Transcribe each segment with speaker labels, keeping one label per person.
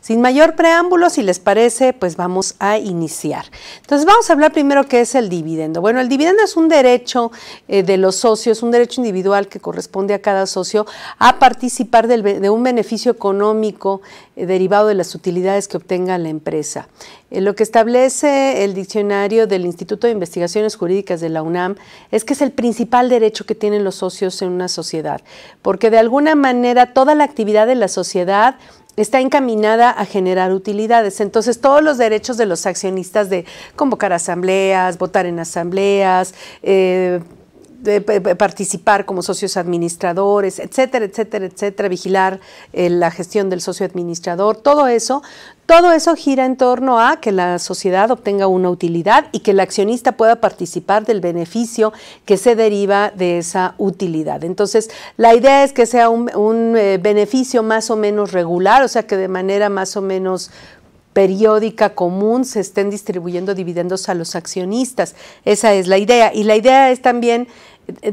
Speaker 1: Sin mayor preámbulo, si les parece, pues vamos a iniciar. Entonces vamos a hablar primero qué es el dividendo. Bueno, el dividendo es un derecho eh, de los socios, un derecho individual que corresponde a cada socio a participar de un beneficio económico eh, derivado de las utilidades que obtenga la empresa. Eh, lo que establece el diccionario del Instituto de Investigaciones Jurídicas de la UNAM es que es el principal derecho que tienen los socios en una sociedad, porque de alguna manera toda la actividad de la sociedad está encaminada a generar utilidades. Entonces, todos los derechos de los accionistas de convocar asambleas, votar en asambleas, eh, participar como socios administradores, etcétera, etcétera, etcétera, vigilar eh, la gestión del socio administrador, todo eso, todo eso gira en torno a que la sociedad obtenga una utilidad y que el accionista pueda participar del beneficio que se deriva de esa utilidad. Entonces, la idea es que sea un, eh, beneficio más o menos regular, o sea, que de manera más o menos periódica común se estén distribuyendo dividendos a los accionistas. Esa es la idea. Y la idea es también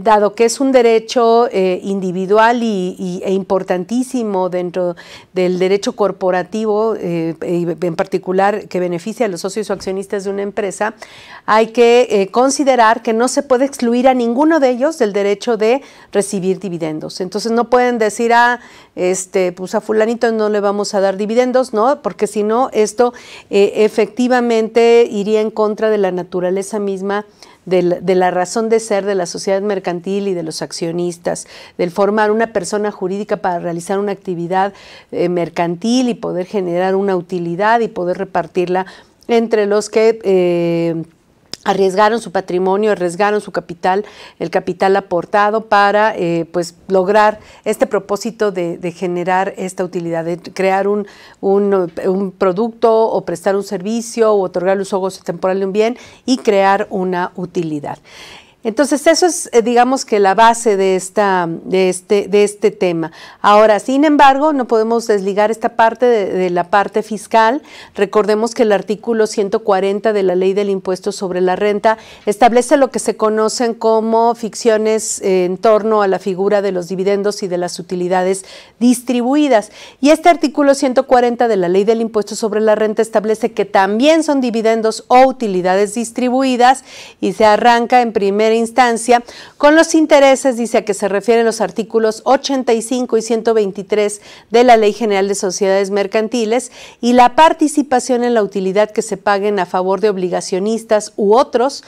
Speaker 1: dado que es un derecho eh, individual y, e importantísimo dentro del derecho corporativo, eh, en particular que beneficia a los socios o accionistas de una empresa, hay que eh, considerar que no se puede excluir a ninguno de ellos del derecho de recibir dividendos. Entonces no pueden decir, ah, este, pues a fulanito no le vamos a dar dividendos, ¿no? Porque si no, esto eh, efectivamente iría en contra de la naturaleza misma de la, razón de ser de la sociedad mercantil y de los accionistas, del formar una persona jurídica para realizar una actividad eh, mercantil y poder generar una utilidad y poder repartirla entre los que... Eh, arriesgaron su patrimonio, arriesgaron su capital, el capital aportado para eh, pues lograr este propósito de, generar esta utilidad, de crear un, producto o prestar un servicio o otorgar los uso temporal de un bien y crear una utilidad. Entonces, eso es, eh, digamos que la base de, esta, este, de este tema. Ahora, sin embargo, no podemos desligar esta parte de, la parte fiscal. Recordemos que el artículo 140 de la ley del impuesto sobre la renta establece lo que se conocen como ficciones eh, en torno a la figura de los dividendos y de las utilidades distribuidas. Y este artículo 140 de la ley del impuesto sobre la renta establece que también son dividendos o utilidades distribuidas y se arranca en primer instancia con los intereses, dice a que se refieren los artículos 85 y 123 de la Ley General de Sociedades Mercantiles y la participación en la utilidad que se paguen a favor de obligacionistas u otros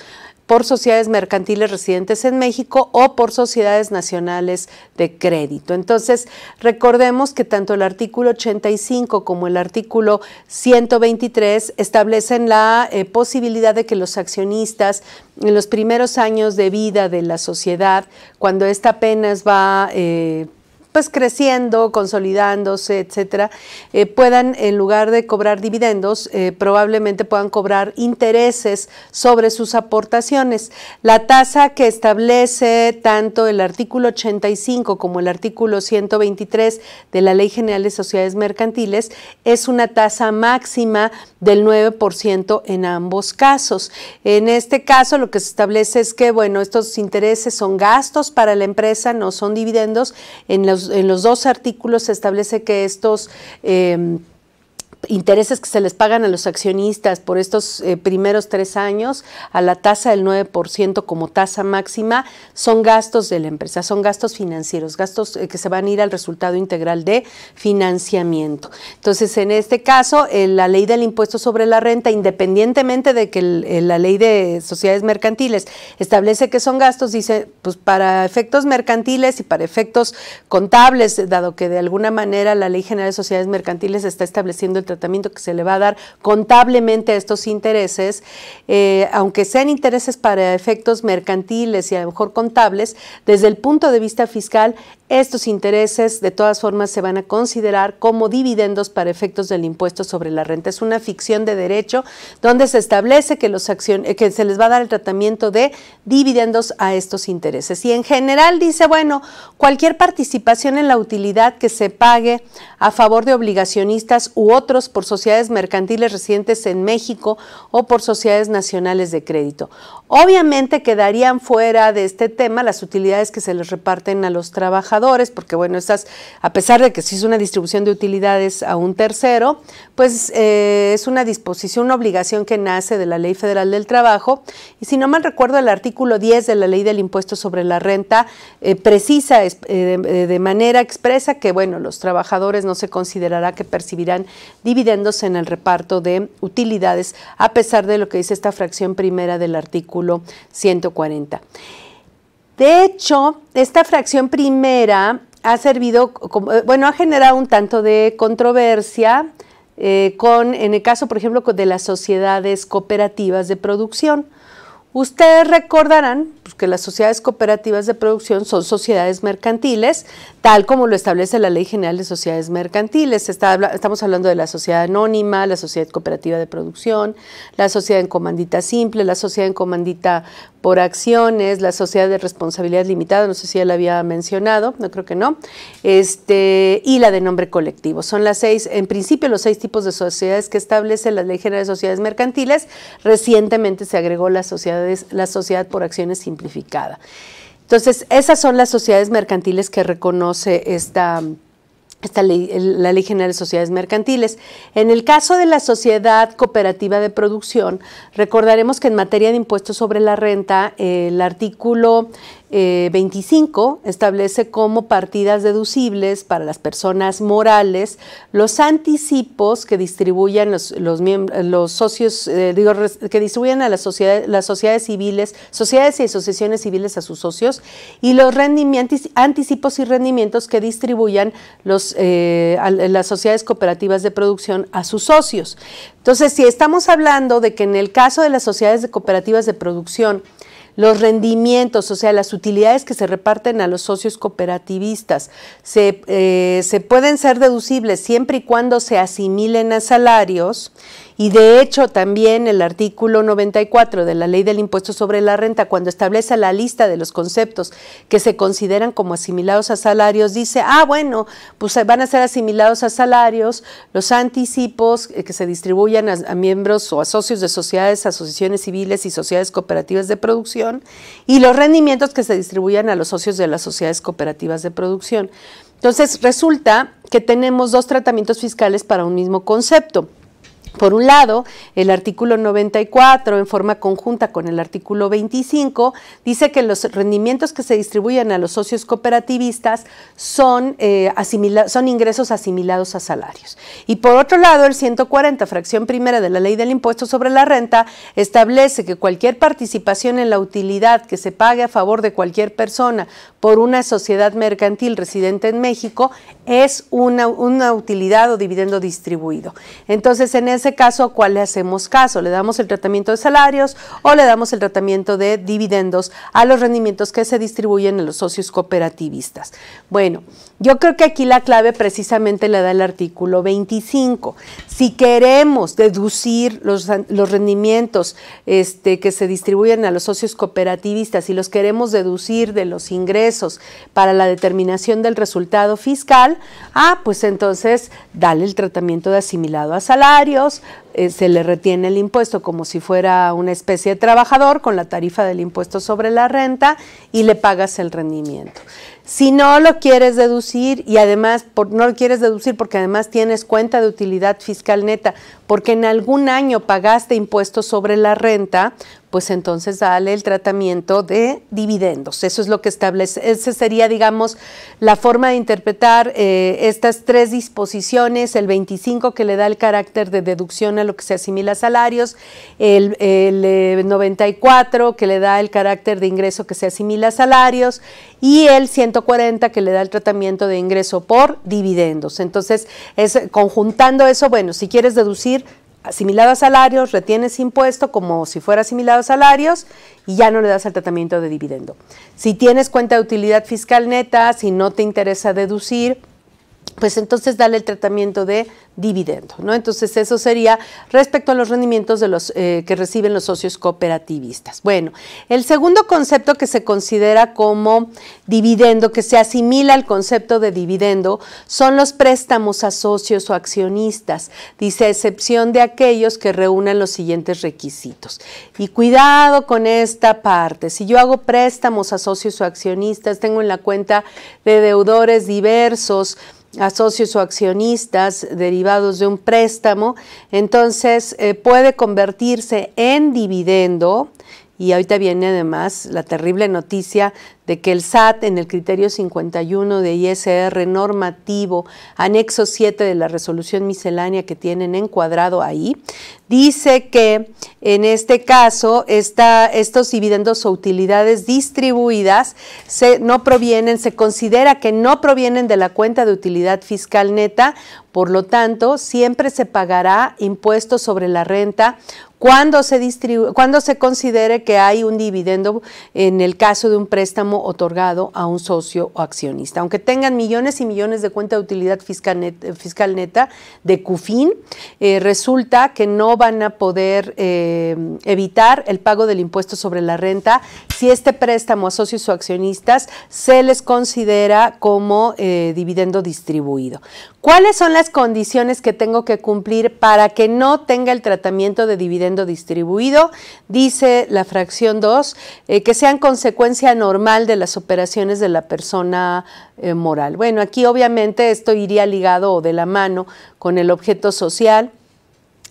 Speaker 1: por sociedades mercantiles residentes en México o por sociedades nacionales de crédito. Entonces, recordemos que tanto el artículo 85 como el artículo 123 establecen la eh, posibilidad de que los accionistas en los primeros años de vida de la sociedad, cuando esta apenas va... Eh, pues creciendo, consolidándose, etcétera, eh, puedan en lugar de cobrar dividendos, eh, probablemente puedan cobrar intereses sobre sus aportaciones. La tasa que establece tanto el artículo 85 como el artículo 123 de la Ley General de Sociedades Mercantiles es una tasa máxima del 9% en ambos casos. En este caso lo que se establece es que, bueno, estos intereses son gastos para la empresa, no son dividendos. En los en los dos artículos se establece que estos... Eh, intereses que se les pagan a los accionistas por estos eh, primeros tres años a la tasa del 9% como tasa máxima son gastos de la empresa, son gastos financieros, gastos eh, que se van a ir al resultado integral de financiamiento. Entonces, en este caso, eh, la ley del impuesto sobre la renta, independientemente de que la ley de sociedades mercantiles establece que son gastos, dice, pues para efectos mercantiles y para efectos contables, dado que de alguna manera la ley general de sociedades mercantiles está estableciendo el tratamiento que se le va a dar contablemente a estos intereses, eh, aunque sean intereses para efectos mercantiles y a lo mejor contables, desde el punto de vista fiscal estos intereses de todas formas se van a considerar como dividendos para efectos del impuesto sobre la renta. Es una ficción de derecho donde se establece que, los eh, que se les va a dar el tratamiento de dividendos a estos intereses. Y en general dice, bueno, cualquier participación en la utilidad que se pague a favor de obligacionistas u otros por sociedades mercantiles residentes en México o por sociedades nacionales de crédito. Obviamente quedarían fuera de este tema las utilidades que se les reparten a los trabajadores porque bueno, estas, a pesar de que sí es una distribución de utilidades a un tercero, pues eh, es una disposición, una obligación que nace de la Ley Federal del Trabajo. Y si no mal recuerdo, el artículo 10 de la Ley del Impuesto sobre la Renta eh, precisa eh, de manera expresa que bueno, los trabajadores no se considerará que percibirán dividendos en el reparto de utilidades, a pesar de lo que dice esta fracción primera del artículo 140. De hecho, esta fracción primera ha servido, eh, bueno, ha generado un tanto de controversia eh, con, en el caso, por ejemplo, de las sociedades cooperativas de producción. Ustedes recordarán pues, que las sociedades cooperativas de producción son sociedades mercantiles, tal como lo establece la Ley General de Sociedades Mercantiles. estamos hablando de la sociedad anónima, la sociedad cooperativa de producción, la sociedad en comandita simple, la sociedad en comandita por acciones, la sociedad de responsabilidad limitada, no sé si ya la había mencionado, no creo que no, este, y la de nombre colectivo. Son las seis, en principio los seis tipos de sociedades que establece la Ley General de Sociedades Mercantiles. Recientemente se agregó la, la sociedad por acciones simplificada. Entonces, esas son las sociedades mercantiles que reconoce esta esta ley, la Ley General de Sociedades Mercantiles. En el caso de la Sociedad Cooperativa de Producción, recordaremos que en materia de impuestos sobre la renta, el artículo 25 eh, establece como partidas deducibles para las personas morales los anticipos que distribuyan los, socios, eh, que distribuyen a las sociedades, las sociedades civiles, sociedades y asociaciones civiles a sus socios y los rendimientos, anticipos y rendimientos que distribuyan los, eh, las sociedades cooperativas de producción a sus socios. Entonces, si estamos hablando de que en el caso de las sociedades de cooperativas de producción, los rendimientos, o sea, las utilidades que se reparten a los socios cooperativistas, se, eh, pueden ser deducibles siempre y cuando se asimilen a salarios y de hecho también el artículo 94 de la ley del impuesto sobre la renta, cuando establece la lista de los conceptos que se consideran como asimilados a salarios, dice, ah, bueno, pues eh, van a ser asimilados a salarios los anticipos eh, que se distribuyan a, miembros o a socios de sociedades, asociaciones civiles y sociedades cooperativas de producción y los rendimientos que se distribuyan a los socios de las sociedades cooperativas de producción. Entonces resulta que tenemos dos tratamientos fiscales para un mismo concepto. Por un lado, el artículo 94, en forma conjunta con el artículo 25, dice que los rendimientos que se distribuyen a los socios cooperativistas son, eh, ingresos asimilados a salarios. Y por otro lado, el 140, fracción primera de la ley del impuesto sobre la renta, establece que cualquier participación en la utilidad que se pague a favor de cualquier persona por una sociedad mercantil residente en México es una, una utilidad o dividendo distribuido. Entonces, en ese ese caso, ¿a cuál le hacemos caso? ¿Le damos el tratamiento de salarios o le damos el tratamiento de dividendos a los rendimientos que se distribuyen a los socios cooperativistas? Bueno, yo creo que aquí la clave precisamente la da el artículo 25. Si queremos deducir los, rendimientos este, que se distribuyen a los socios cooperativistas y los queremos deducir de los ingresos para la determinación del resultado fiscal, ah, pues entonces dale el tratamiento de asimilado a salarios, pessoas Eh, se le retiene el impuesto como si fuera una especie de trabajador con la tarifa del impuesto sobre la renta y le pagas el rendimiento. Si no lo quieres deducir y además no lo quieres deducir porque además tienes cuenta de utilidad fiscal neta, porque en algún año pagaste impuestos sobre la renta, pues entonces dale el tratamiento de dividendos. Eso es lo que establece. Esa sería, digamos, la forma de interpretar eh, estas tres disposiciones, el 25 que le da el carácter de deducción lo que se asimila a salarios, el, 94 eh, que le da el carácter de ingreso que se asimila a salarios y el 140 que le da el tratamiento de ingreso por dividendos. Entonces, es, conjuntando eso, bueno, si quieres deducir asimilado a salarios, retienes impuesto como si fuera asimilado a salarios y ya no le das el tratamiento de dividendo. Si tienes cuenta de utilidad fiscal neta, si no te interesa deducir, pues entonces dale el tratamiento de dividendo, ¿no? Entonces eso sería respecto a los rendimientos de los eh, que reciben los socios cooperativistas. Bueno, el segundo concepto que se considera como dividendo, que se asimila al concepto de dividendo, son los préstamos a socios o accionistas, dice excepción de aquellos que reúnan los siguientes requisitos. Y cuidado con esta parte, si yo hago préstamos a socios o accionistas, tengo en la cuenta de deudores diversos, a socios o accionistas derivados de un préstamo, entonces eh, puede convertirse en dividendo. Y ahorita viene además la terrible noticia de que el SAT en el criterio 51 de ISR normativo, anexo 7 de la resolución miscelánea que tienen encuadrado ahí, dice que en este caso estos dividendos o utilidades distribuidas se, no provienen, se considera que no provienen de la cuenta de utilidad fiscal neta, por lo tanto, siempre se pagará impuesto sobre la renta cuando se, cuando se considere que hay un dividendo en el caso de un préstamo otorgado a un socio o accionista. Aunque tengan millones y millones de cuenta de utilidad fiscal, eh, fiscal neta de CUFIN, eh, resulta que no van a poder eh, evitar el pago del impuesto sobre la renta si este préstamo a socios o accionistas se les considera como dividendo distribuido. ¿Cuáles son las condiciones que tengo que cumplir para que no tenga el tratamiento de dividendo distribuido? Dice la fracción 2, que sean consecuencia normal de las operaciones de la persona eh, moral. Bueno, aquí obviamente esto iría ligado o de la mano con el objeto social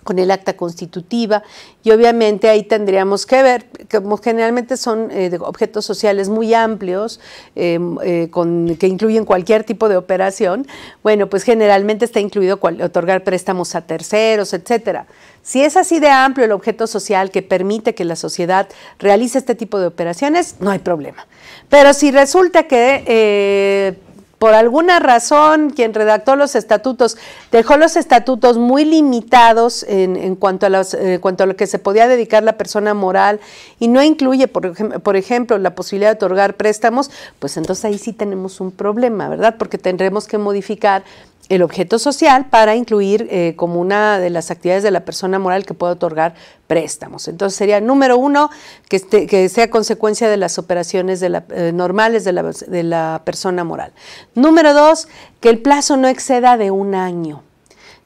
Speaker 1: con el acta constitutiva y obviamente ahí tendríamos que ver, como generalmente son eh, objetos sociales muy amplios, em, eh, que incluyen cualquier tipo de operación, bueno, pues generalmente está incluido otorgar préstamos a terceros, etcétera. Si es así de amplio el objeto social que permite que la sociedad realice este tipo de operaciones, no hay problema. Pero si resulta que eh, por alguna razón, quien redactó los estatutos dejó los estatutos muy limitados eh, en, cuanto, a lo que se podía dedicar la persona moral y no incluye, por, ejemplo, la posibilidad de otorgar préstamos, pues entonces ahí sí tenemos un problema, ¿verdad? Porque tendremos que modificar el objeto social para incluir eh, como una de las actividades de la persona moral que puede otorgar préstamos. Entonces sería número uno, que, sea consecuencia de las operaciones eh, normales de la persona moral. Número dos, que el plazo no exceda de un año.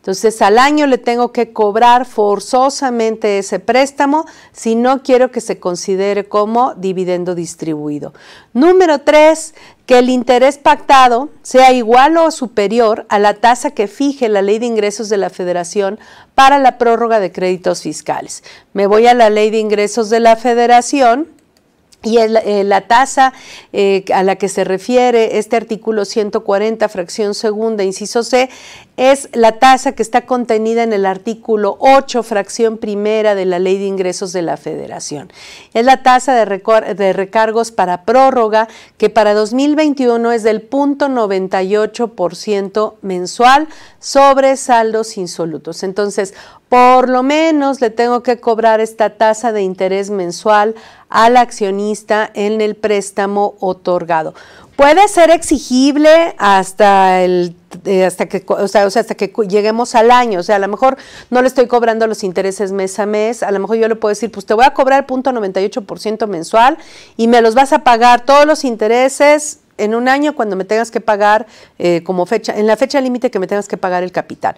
Speaker 1: Entonces al año le tengo que cobrar forzosamente ese préstamo si no quiero que se considere como dividendo distribuido. Número tres, que el interés pactado sea igual o superior a la tasa que fije la Ley de Ingresos de la Federación para la prórroga de créditos fiscales. Me voy a la Ley de Ingresos de la Federación. Y eh, la tasa eh, a la que se refiere este artículo 140, fracción segunda, inciso C, es la tasa que está contenida en el artículo 8, fracción primera de la Ley de Ingresos de la Federación. Es la tasa de, recargos para prórroga que para 2021 es del 0.98% mensual sobre saldos insolutos. Entonces, por lo menos le tengo que cobrar esta tasa de interés mensual al accionista en el préstamo otorgado. Puede ser exigible hasta el eh, hasta que o sea, o sea, hasta que lleguemos al año, o sea, a lo mejor no le estoy cobrando los intereses mes a mes, a lo mejor yo le puedo decir, pues te voy a cobrar punto 98% mensual y me los vas a pagar todos los intereses en un año cuando me tengas que pagar eh, como fecha en la fecha límite que me tengas que pagar el capital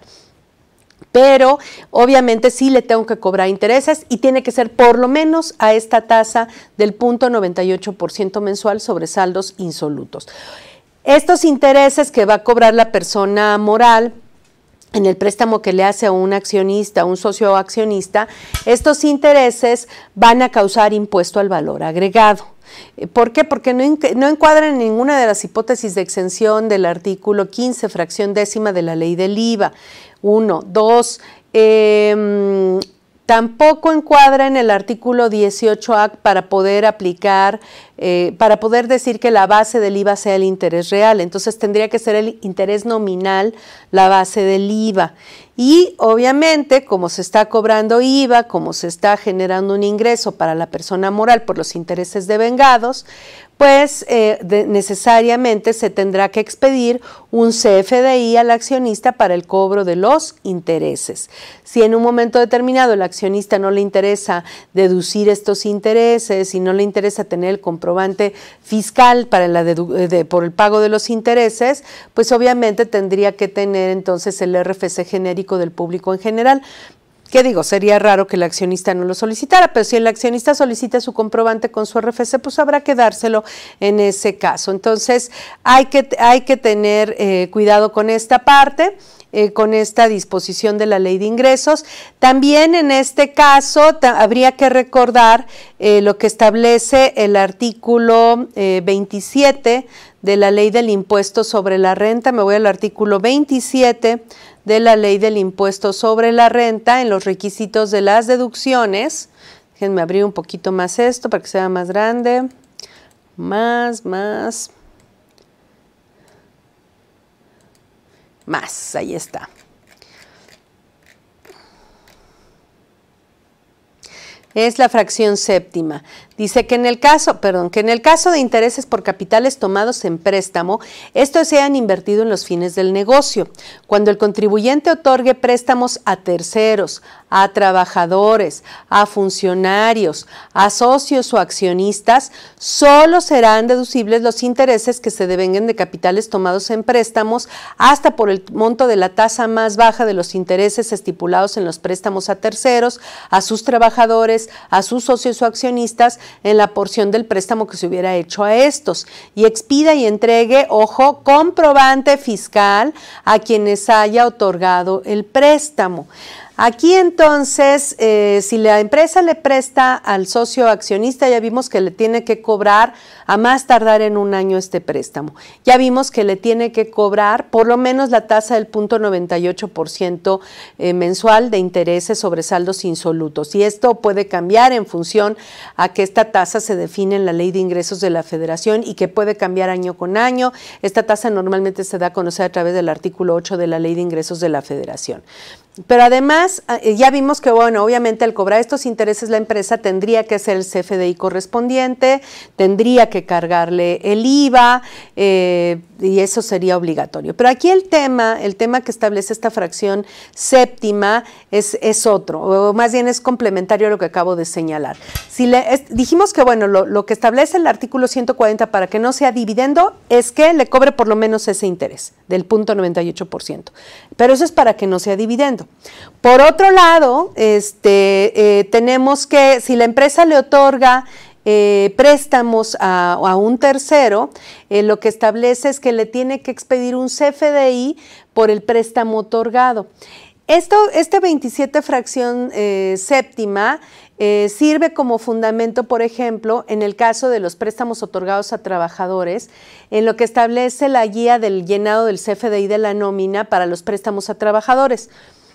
Speaker 1: pero obviamente sí le tengo que cobrar intereses y tiene que ser por lo menos a esta tasa del 0.98% mensual sobre saldos insolutos. Estos intereses que va a cobrar la persona moral en el préstamo que le hace a un accionista, a un socio accionista, estos intereses van a causar impuesto al valor agregado. Eh, ¿Por qué? Porque no, no encuadran ninguna de las hipótesis de exención del artículo 15, fracción décima de la ley del IVA. Uno. Dos. Em, tampoco encuadra en el artículo 18A para poder aplicar eh, para poder decir que la base del IVA sea el interés real. Entonces tendría que ser el interés nominal la base del IVA. Y obviamente, como se está cobrando IVA, como se está generando un ingreso para la persona moral por los intereses devengados, pues eh, necesariamente se tendrá que expedir un CFDI al accionista para el cobro de los intereses. Si en un momento determinado el accionista no le interesa deducir estos intereses y no le interesa tener el compromiso, fiscal para la eh, por el pago de los intereses, pues obviamente tendría que tener entonces el RFC genérico del público en general. ¿Qué digo? Sería raro que el accionista no lo solicitara, pero si el accionista solicita su comprobante con su RFC, pues habrá que dárselo en ese caso. Entonces, hay que, hay que tener eh, cuidado con esta parte. Eh, con esta disposición de la ley de ingresos. También en este caso habría que recordar eh, lo que establece el artículo 27 de la ley del impuesto sobre la renta. Me voy al artículo 27 de la ley del impuesto sobre la renta en los requisitos de las deducciones. Déjenme abrir un poquito más esto para que sea más grande. Más, más. Más, ahí está. Es la fracción séptima. Dice que en el caso, perdón, que en el caso de intereses por capitales tomados en préstamo, estos sean invertidos en los fines del negocio. Cuando el contribuyente otorgue préstamos a terceros, a trabajadores, a funcionarios, a socios o accionistas, solo serán deducibles los intereses que se devengan de capitales tomados en préstamos hasta por el monto de la tasa más baja de los intereses estipulados en los préstamos a terceros, a sus trabajadores, a sus socios o accionistas, en la porción del préstamo que se hubiera hecho a estos y expida y entregue, ojo, comprobante fiscal a quienes haya otorgado el préstamo. Aquí entonces, eh, si la empresa le presta al socio accionista, ya vimos que le tiene que cobrar a más tardar en un año este préstamo. Ya vimos que le tiene que cobrar por lo menos la tasa del 0.98% eh, mensual de intereses sobre saldos insolutos. Y esto puede cambiar en función a que esta tasa se define en la ley de ingresos de la federación y que puede cambiar año con año. Esta tasa normalmente se da a conocer a través del artículo 8 de la ley de ingresos de la federación. Pero además, ah, eh, ya vimos que, bueno, obviamente al cobrar estos intereses la empresa tendría que ser el CFDI correspondiente, tendría que cargarle el IVA eh, y eso sería obligatorio. Pero aquí el tema, el tema que establece esta fracción séptima es, otro, o más bien es complementario a lo que acabo de señalar. Si le, dijimos que, bueno, lo, que establece el artículo 140 para que no sea dividendo es que le cobre por lo menos ese interés del punto 98%. Pero eso es para que no sea dividendo. Por otro lado, este, eh, tenemos que si la empresa le otorga eh, préstamos a, un tercero, eh, lo que establece es que le tiene que expedir un CFDI por el préstamo otorgado. Esto, este 27 fracción séptima sirve como fundamento, por ejemplo, en el caso de los préstamos otorgados a trabajadores, en lo que establece la guía del llenado del CFDI de la nómina para los préstamos a trabajadores.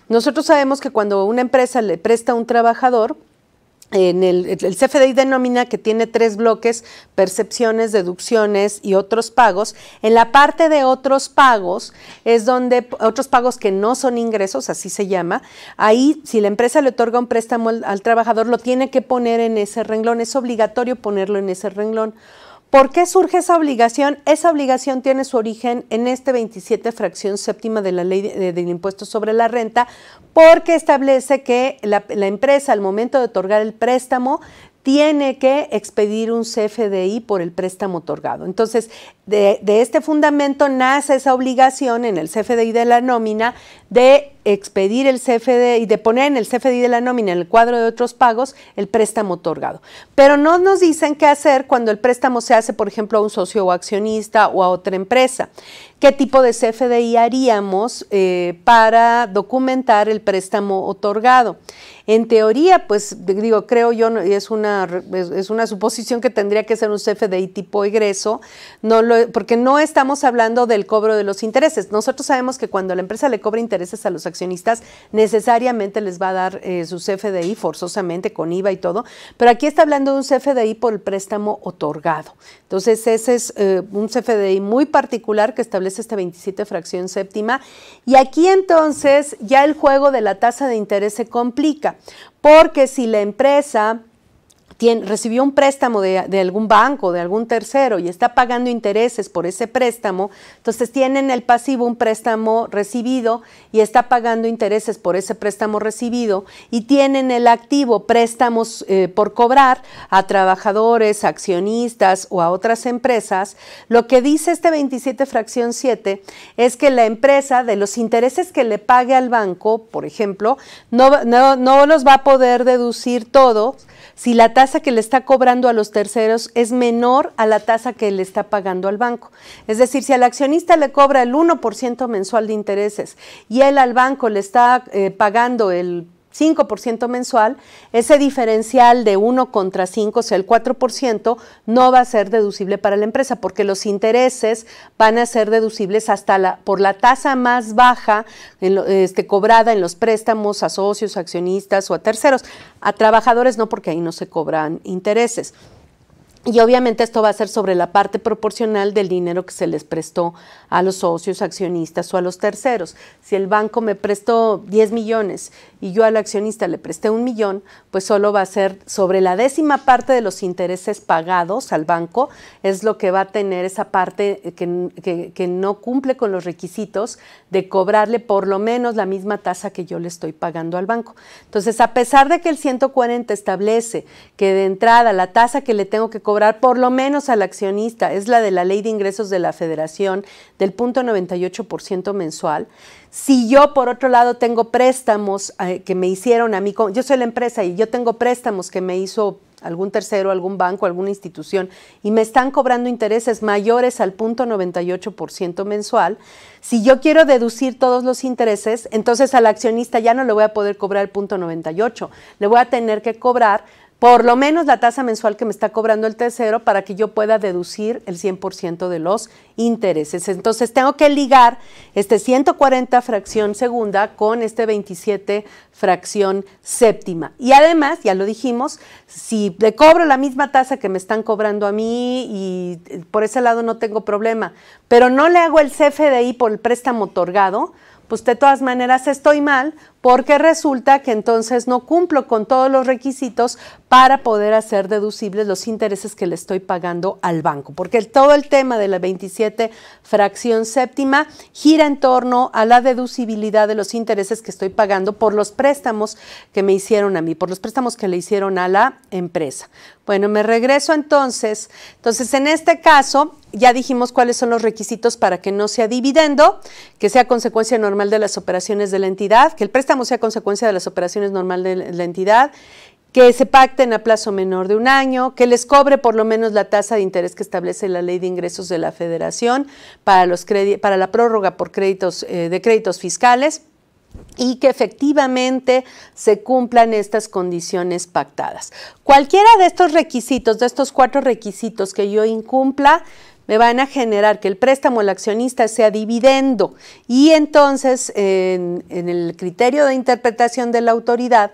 Speaker 1: Nosotros sabemos que cuando una empresa le presta a un trabajador, en el, CFDI denomina que tiene tres bloques, percepciones, deducciones y otros pagos. En la parte de otros pagos es donde otros pagos que no son ingresos, así se llama, ahí si la empresa le otorga un préstamo al trabajador lo tiene que poner en ese renglón, es obligatorio ponerlo en ese renglón. ¿Por qué surge esa obligación? Esa obligación tiene su origen en este 27 fracción séptima de la ley de, del impuesto sobre la renta, porque establece que la, empresa al momento de otorgar el préstamo tiene que expedir un CFDI por el préstamo otorgado. Entonces, de, de, este fundamento nace esa obligación en el CFDI de la nómina de expedir el CFDI y de poner en el CFDI de la nómina, en el cuadro de otros pagos, el préstamo otorgado. Pero no nos dicen qué hacer cuando el préstamo se hace, por ejemplo, a un socio o accionista o a otra empresa. ¿Qué tipo de CFDI haríamos eh, para documentar el préstamo otorgado? En teoría, pues digo, creo yo, es una, es una suposición que tendría que ser un CFDI tipo egreso, no lo, porque no estamos hablando del cobro de los intereses. Nosotros sabemos que cuando la empresa le cobra intereses, a los accionistas, necesariamente les va a dar eh, su CFDI forzosamente con IVA y todo, pero aquí está hablando de un CFDI por el préstamo otorgado. Entonces, ese es eh, un CFDI muy particular que establece esta 27 fracción séptima y aquí entonces ya el juego de la tasa de interés se complica, porque si la empresa recibió un préstamo de, algún banco, de algún tercero y está pagando intereses por ese préstamo, entonces tiene en el pasivo un préstamo recibido y está pagando intereses por ese préstamo recibido y tienen en el activo préstamos eh, por cobrar a trabajadores, accionistas o a otras empresas. Lo que dice este 27 fracción 7 es que la empresa de los intereses que le pague al banco, por ejemplo, no, los va a poder deducir todo si la tasa que le está cobrando a los terceros es menor a la tasa que le está pagando al banco. Es decir, si al accionista le cobra el 1% mensual de intereses y él al banco le está eh, pagando el 5% mensual, ese diferencial de 1 contra 5, o sea, el 4%, no va a ser deducible para la empresa porque los intereses van a ser deducibles hasta la, por la tasa más baja este, cobrada en los préstamos a socios, accionistas o a terceros. A trabajadores no, porque ahí no se cobran intereses. Y obviamente esto va a ser sobre la parte proporcional del dinero que se les prestó a los socios, accionistas o a los terceros. Si el banco me prestó 10 millones y yo al accionista le presté un millón, pues solo va a ser sobre la décima parte de los intereses pagados al banco, es lo que va a tener esa parte eh, que, no cumple con los requisitos de cobrarle por lo menos la misma tasa que yo le estoy pagando al banco. Entonces, a pesar de que el 140 establece que de entrada la tasa que le tengo que cobrar por lo menos al accionista, es la de la ley de ingresos de la federación del punto 98% mensual. Si yo, por otro lado, tengo préstamos eh, que me hicieron a mí, yo soy la empresa y yo tengo préstamos que me hizo algún tercero, algún banco, alguna institución, y me están cobrando intereses mayores al punto 98% mensual, si yo quiero deducir todos los intereses, entonces al accionista ya no le voy a poder cobrar el punto 98, le voy a tener que cobrar por lo menos la tasa mensual que me está cobrando el tercero para que yo pueda deducir el 100% de los intereses. Entonces tengo que ligar este 140 fracción segunda con este 27 fracción séptima. Y además, ya lo dijimos, si le cobro la misma tasa que me están cobrando a mí y eh, por ese lado no tengo problema, pero no le hago el CFDI por el préstamo otorgado, pues de todas maneras estoy mal porque resulta que entonces no cumplo con todos los requisitos para poder hacer deducibles los intereses que le estoy pagando al banco, porque todo el tema de la 27 fracción séptima gira en torno a la deducibilidad de los intereses que estoy pagando por los préstamos que me hicieron a mí, por los préstamos que le hicieron a la empresa. Bueno, me regreso entonces. Entonces, en este caso, ya dijimos cuáles son los requisitos para que no sea dividendo, que sea consecuencia normal de las operaciones de la entidad, que el préstamo sea consecuencia de las operaciones normales de la entidad, que se pacten a plazo menor de un año, que les cobre por lo menos la tasa de interés que establece la Ley de Ingresos de la Federación para, la prórroga por créditos, eh, de créditos fiscales y que efectivamente se cumplan estas condiciones pactadas. Cualquiera de estos requisitos, de estos cuatro requisitos que yo incumpla, me van a generar que el préstamo al accionista sea dividendo y entonces en, en, el criterio de interpretación de la autoridad,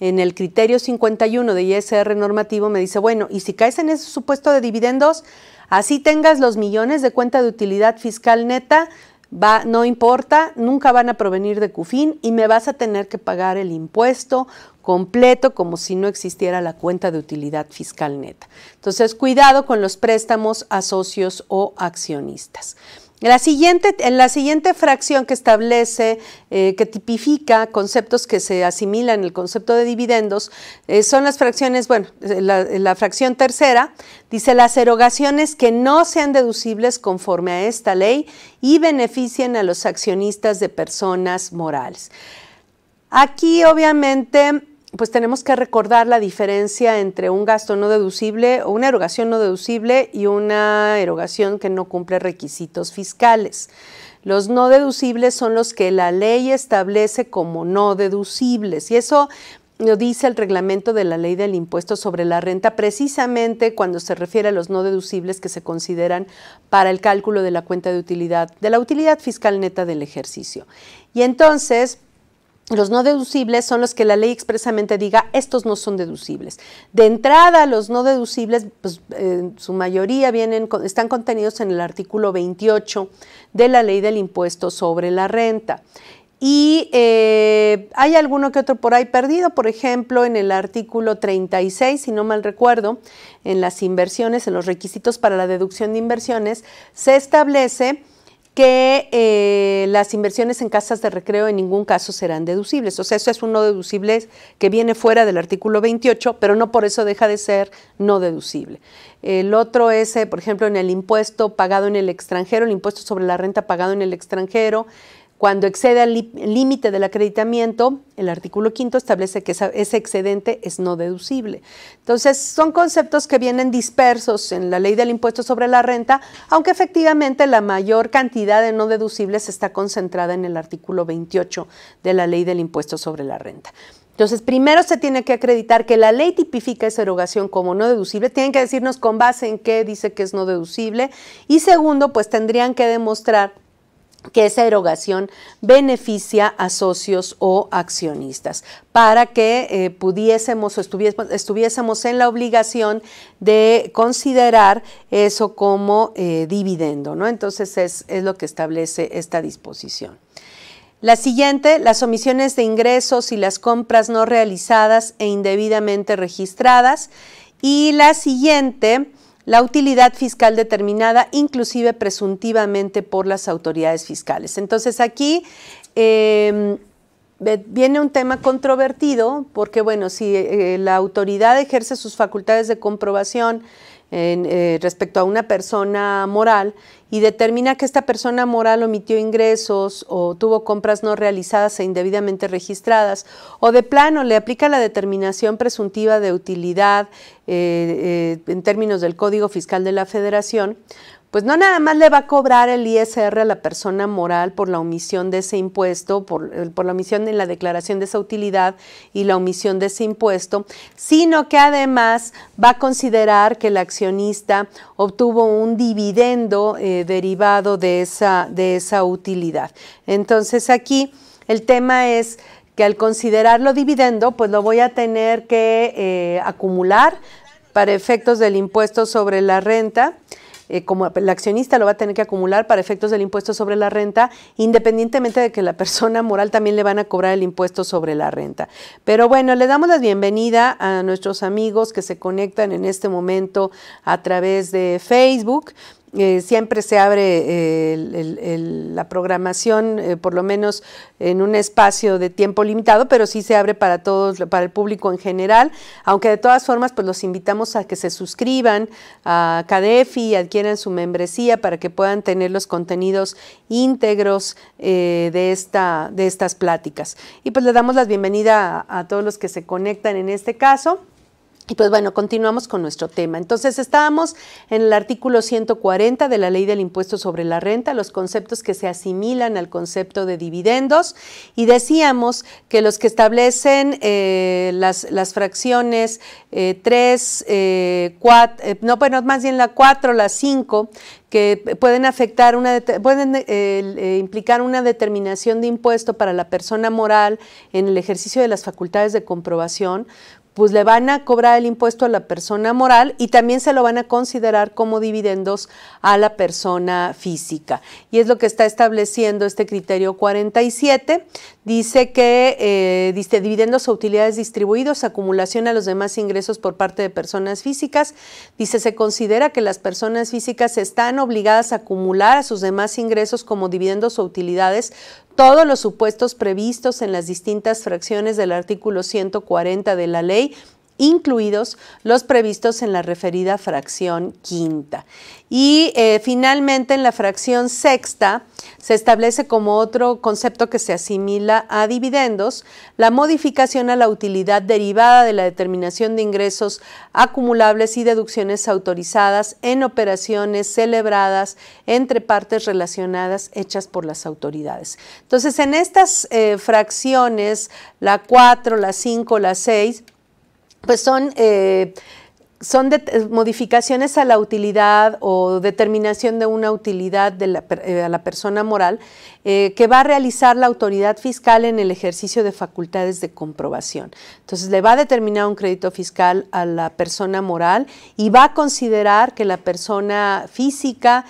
Speaker 1: en el criterio 51 de ISR normativo me dice, bueno, y si caes en ese supuesto de dividendos, así tengas los millones de cuenta de utilidad fiscal neta, no importa, nunca van a provenir de CUFIN y me vas a tener que pagar el impuesto completo como si no existiera la cuenta de utilidad fiscal neta. Entonces, cuidado con los préstamos a socios o accionistas. La siguiente, en la siguiente fracción que establece, eh, que tipifica conceptos que se asimilan al el concepto de dividendos, eh, son las fracciones, bueno, eh, la, la, fracción tercera dice las erogaciones que no sean deducibles conforme a esta ley y beneficien a los accionistas de personas morales. Aquí obviamente pues tenemos que recordar la diferencia entre un gasto no deducible o una erogación no deducible y una erogación que no cumple requisitos fiscales. Los no deducibles son los que la ley establece como no deducibles y eso lo dice el reglamento de la ley del impuesto sobre la renta, precisamente cuando se refiere a los no deducibles que se consideran para el cálculo de la cuenta de utilidad, de la utilidad fiscal neta del ejercicio. Y entonces, los no deducibles son los que la ley expresamente diga, estos no son deducibles. De entrada, los no deducibles, pues, en su mayoría vienen, están contenidos en el artículo 28 de la ley del impuesto sobre la renta. Y eh, hay alguno que otro por ahí perdido, por ejemplo, en el artículo 36, si no mal recuerdo, en las inversiones, en los requisitos para la deducción de inversiones, se establece que eh, las inversiones en casas de recreo en ningún caso serán deducibles. O sea, eso es un no deducible que viene fuera del artículo 28, pero no por eso deja de ser no deducible. El otro es, eh, por ejemplo, en el impuesto pagado en el extranjero, el impuesto sobre la renta pagado en el extranjero, cuando excede el límite del acreditamiento, el artículo quinto establece que ese excedente es no deducible. Entonces, son conceptos que vienen dispersos en la ley del impuesto sobre la renta, aunque efectivamente la mayor cantidad de no deducibles está concentrada en el artículo 28 de la ley del impuesto sobre la renta. Entonces, primero se tiene que acreditar que la ley tipifica esa erogación como no deducible. Tienen que decirnos con base en qué dice que es no deducible. Y segundo, pues tendrían que demostrar que esa erogación beneficia a socios o accionistas para que eh, pudiésemos o estuviésemos, en la obligación de considerar eso como eh, dividendo. ¿no? Entonces es, es lo que establece esta disposición. La siguiente, las omisiones de ingresos y las compras no realizadas e indebidamente registradas. Y la siguiente, la utilidad fiscal determinada, inclusive presuntivamente por las autoridades fiscales. Entonces aquí em, viene un tema controvertido, porque bueno, si eh, la autoridad ejerce sus facultades de comprobación, en, eh, respecto a una persona moral y determina que esta persona moral omitió ingresos o tuvo compras no realizadas e indebidamente registradas, o de plano le aplica la determinación presuntiva de utilidad eh, eh, en términos del Código Fiscal de la Federación, pues no nada más le va a cobrar el ISR a la persona moral por la omisión de ese impuesto, eh, por, la omisión en la declaración de esa utilidad y la omisión de ese impuesto, sino que además va a considerar que el accionista obtuvo un dividendo eh, derivado de esa, de esa utilidad. Entonces aquí el tema es que al considerarlo dividendo, pues lo voy a tener que eh, acumular para efectos del impuesto sobre la renta eh, como el accionista lo va a tener que acumular para efectos del impuesto sobre la renta, independientemente de que la persona moral también le van a cobrar el impuesto sobre la renta. Pero bueno, le damos la bienvenida a nuestros amigos que se conectan en este momento a través de Facebook. Eh, siempre se abre eh, la programación, eh, por lo menos en un espacio de tiempo limitado, pero sí se abre para todos, para el público en general, aunque de todas formas pues los invitamos a que se suscriban a Cadefi, adquieran su membresía para que puedan tener los contenidos íntegros de, esta, de estas pláticas. Y pues le damos la bienvenida a todos los que se conectan en este caso. Y pues bueno, continuamos con nuestro tema. Entonces estábamos en el artículo 140 de la ley del impuesto sobre la renta, los conceptos que se asimilan al concepto de dividendos y decíamos que los que establecen eh, las, fracciones 3, eh, 4, eh, no, bueno, más bien la 4, la 5, que pueden afectar una pueden implicar una determinación de impuesto para la persona moral en el ejercicio de las facultades de comprobación, pues le van a cobrar el impuesto a la persona moral y también se lo van a considerar como dividendos a la persona física. Y es lo que está estableciendo este criterio 47. Dice que eh, dividendos o utilidades distribuidos, acumulación a los demás ingresos por parte de personas físicas. Dice, se considera que las personas físicas están obligadas a acumular a sus demás ingresos como dividendos o utilidades todos los supuestos previstos en las distintas fracciones del artículo 140 de la ley incluidos los previstos en la referida fracción quinta. Y eh, finalmente en la fracción sexta se establece como otro concepto que se asimila a dividendos la modificación a la utilidad derivada de la determinación de ingresos acumulables y deducciones autorizadas en operaciones celebradas entre partes relacionadas hechas por las autoridades. Entonces en estas eh, fracciones, la 4, la 5, la 6, pues son eh, son eh, modificaciones a la utilidad o determinación de una utilidad de la, eh, a la persona moral eh, que va a realizar la autoridad fiscal en el ejercicio de facultades de comprobación. Entonces, le va a determinar un crédito fiscal a la persona moral y va a considerar que la persona física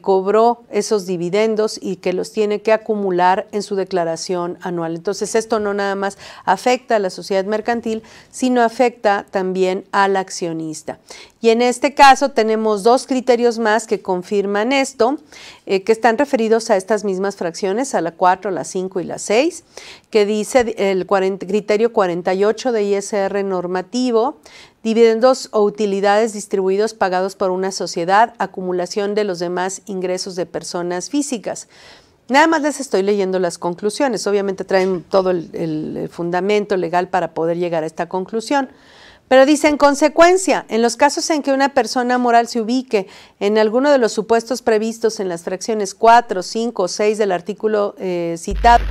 Speaker 1: cobró esos dividendos y que los tiene que acumular en su declaración anual. Entonces, esto no nada más afecta a la sociedad mercantil, sino afecta también a la acción y en este caso tenemos dos criterios más que confirman esto, eh, que están referidos a estas mismas fracciones, a la 4, la 5 y la 6, que dice el criterio 48 de ISR normativo, dividendos o utilidades distribuidos pagados por una sociedad, acumulación de los demás ingresos de personas físicas. Nada más les estoy leyendo las conclusiones. Obviamente traen todo el fundamento legal para poder llegar a esta conclusión. Pero dice, en consecuencia, en los casos en que una persona moral se ubique en alguno de los supuestos previstos en las fracciones 4, 5 o 6 del artículo eh, citado,